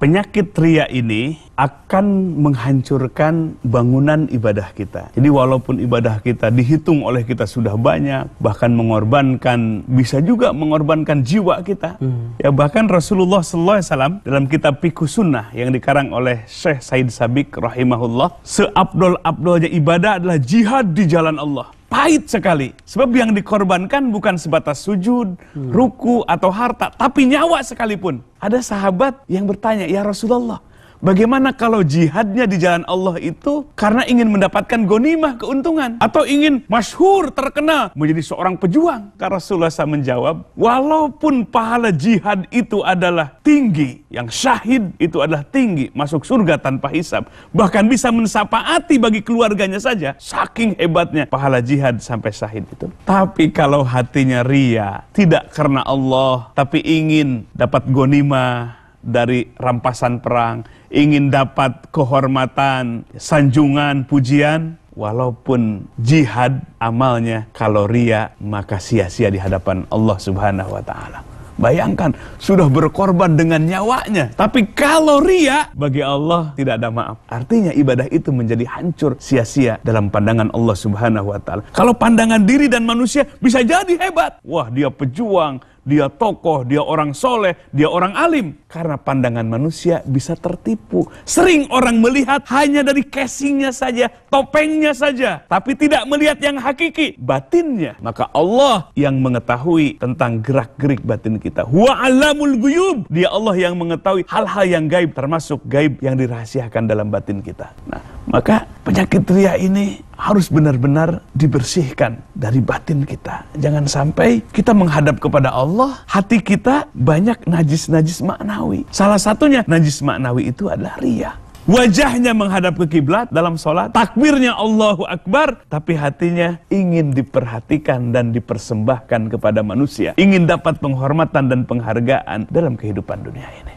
penyakit ria ini akan menghancurkan bangunan ibadah kita. Jadi walaupun ibadah kita dihitung oleh kita sudah banyak, bahkan mengorbankan, bisa juga mengorbankan jiwa kita. Hmm. Ya bahkan Rasulullah Sallallahu Alaihi Wasallam dalam kitab Piku Sunnah yang dikarang oleh Syekh Said Sabik rahimahullah, seabdol-abdolnya ibadah adalah jihad di jalan Allah pahit sekali. Sebab yang dikorbankan bukan sebatas sujud, hmm. ruku, atau harta, tapi nyawa sekalipun. Ada sahabat yang bertanya, Ya Rasulullah, Bagaimana kalau jihadnya di jalan Allah itu karena ingin mendapatkan gonimah keuntungan atau ingin masyhur terkenal menjadi seorang pejuang? Karena Rasulullah SAW menjawab, walaupun pahala jihad itu adalah tinggi, yang syahid itu adalah tinggi, masuk surga tanpa hisap, bahkan bisa mensapaati bagi keluarganya saja, saking hebatnya pahala jihad sampai syahid itu. Tapi kalau hatinya ria, tidak karena Allah, tapi ingin dapat gonimah, dari rampasan perang, ingin dapat kehormatan, sanjungan, pujian, walaupun jihad amalnya kalau ria maka sia-sia di hadapan Allah Subhanahu wa taala. Bayangkan sudah berkorban dengan nyawanya, tapi kalau ria bagi Allah tidak ada maaf. Artinya ibadah itu menjadi hancur sia-sia dalam pandangan Allah Subhanahu wa taala. Kalau pandangan diri dan manusia bisa jadi hebat. Wah, dia pejuang, dia tokoh, dia orang soleh, dia orang alim. Karena pandangan manusia bisa tertipu. Sering orang melihat hanya dari casingnya saja, topengnya saja. Tapi tidak melihat yang hakiki, batinnya. Maka Allah yang mengetahui tentang gerak-gerik batin kita. Huwa alamul guyub. Dia Allah yang mengetahui hal-hal yang gaib, termasuk gaib yang dirahasiakan dalam batin kita. Nah, maka penyakit ria ini harus benar-benar dibersihkan dari batin kita. Jangan sampai kita menghadap kepada Allah, hati kita banyak najis-najis maknawi. Salah satunya najis maknawi itu adalah ria. Wajahnya menghadap ke kiblat dalam sholat, takbirnya Allahu Akbar, tapi hatinya ingin diperhatikan dan dipersembahkan kepada manusia, ingin dapat penghormatan dan penghargaan dalam kehidupan dunia ini.